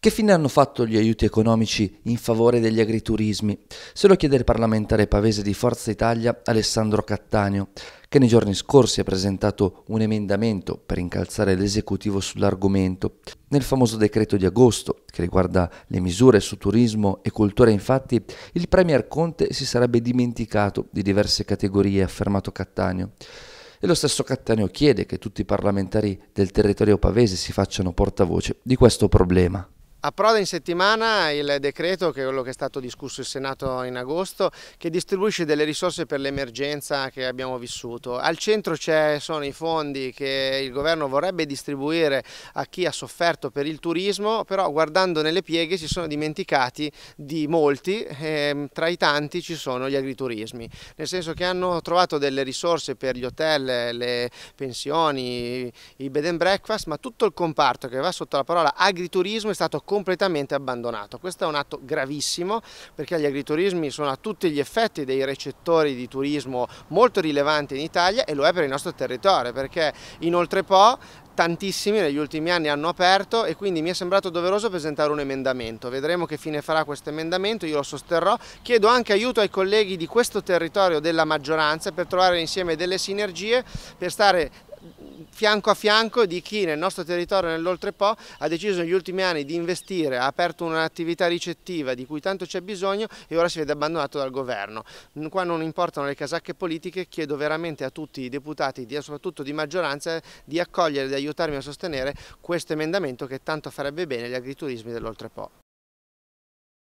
Che fine hanno fatto gli aiuti economici in favore degli agriturismi? Se lo chiede il parlamentare pavese di Forza Italia Alessandro Cattaneo, che nei giorni scorsi ha presentato un emendamento per incalzare l'esecutivo sull'argomento. Nel famoso decreto di agosto, che riguarda le misure su turismo e cultura, infatti, il Premier Conte si sarebbe dimenticato di diverse categorie, ha affermato Cattaneo e lo stesso Cattaneo chiede che tutti i parlamentari del territorio pavese si facciano portavoce di questo problema. Approda in settimana il decreto, che è quello che è stato discusso in Senato in agosto, che distribuisce delle risorse per l'emergenza che abbiamo vissuto. Al centro sono i fondi che il governo vorrebbe distribuire a chi ha sofferto per il turismo, però guardando nelle pieghe si sono dimenticati di molti, e ehm, tra i tanti ci sono gli agriturismi, nel senso che hanno trovato delle risorse per gli hotel, le pensioni, i bed and breakfast, ma tutto il comparto che va sotto la parola agriturismo è stato completamente abbandonato. Questo è un atto gravissimo perché gli agriturismi sono a tutti gli effetti dei recettori di turismo molto rilevanti in Italia e lo è per il nostro territorio perché inoltre po' tantissimi negli ultimi anni hanno aperto e quindi mi è sembrato doveroso presentare un emendamento. Vedremo che fine farà questo emendamento, io lo sosterrò. Chiedo anche aiuto ai colleghi di questo territorio della maggioranza per trovare insieme delle sinergie per stare fianco a fianco di chi nel nostro territorio, nell'Oltrepo, ha deciso negli ultimi anni di investire, ha aperto un'attività ricettiva di cui tanto c'è bisogno e ora si vede abbandonato dal governo. Qua non importano le casacche politiche, chiedo veramente a tutti i deputati, soprattutto di maggioranza, di accogliere e di aiutarmi a sostenere questo emendamento che tanto farebbe bene agli agriturismi dell'Oltrepo.